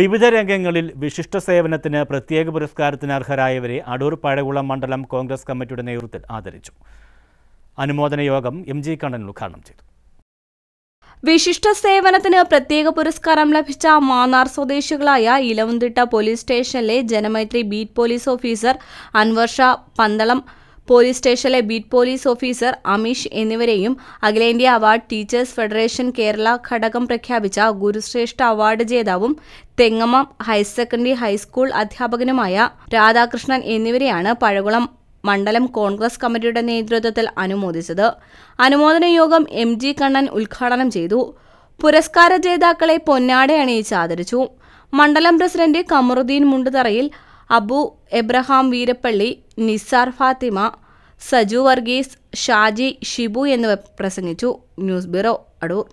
വിവിധ രംഗങ്ങളിൽ വിശിഷ്ട സേവനത്തിന് പ്രത്യേക പുരസ്കാരത്തിന് അർഹരായവരെ അടൂർ പഴകുളം മണ്ഡലം കോൺഗ്രസ് കമ്മിറ്റിയുടെ നേതൃത്വത്തിൽ ആദരിച്ചു അനുമോദന യോഗം എം ജി കണ്ണൻ ഉദ്ഘാടനം ചെയ്തു വിശിഷ്ട സേവനത്തിന് പ്രത്യേക പുരസ്കാരം ലഭിച്ച മാന്നാർ സ്വദേശികളായ ഇലവുംതിട്ട പോലീസ് സ്റ്റേഷനിലെ Janamaithri beat police officer Anvarsha Pandalam police സ്റ്റേഷനിലെ ബീറ്റ് പോലീസ് ഓഫീസർ അമീഷ് എന്നിവരെയും അഖിലേന്ത്യാ അവാർഡ് ടീച്ചേഴ്സ് ഫെഡറേഷൻ കേരള ഘടകം പ്രഖ്യാപിച്ച ഗുരുശ്രേഷ്ഠ അവാർഡ് ജേതാവും തെങ്ങമ ഹയർ സെക്കൻഡറി ഹൈസ്കൂൾ അധ്യാപകനുമായ രാധാകൃഷ്ണൻ എന്നിവരെയാണ് പഴകുളം മണ്ഡലം കോൺഗ്രസ് കമ്മിറ്റിയുടെ നേതൃത്വത്തിൽ അനുമോദിച്ചത് അനുമോദന യോഗം എം ജി കണ്ണൻ ഉദ്ഘാടനം ചെയ്തു പുരസ്കാര ജേതാക്കളെ പൊന്നാടെ അണിയിച്ച് ആദരിച്ചു മണ്ഡലം പ്രസിഡന്റ് കമറുദ്ദീൻ മുണ്ടുതറയിൽ അബു എബ്രഹാം വീരപ്പള്ളി നിസാർ ഫാത്തിമ സജു വർഗീസ് ഷാജി ഷിബു എന്നിവർ പ്രസംഗിച്ചു ന്യൂസ് ബ്യൂറോ അടൂർ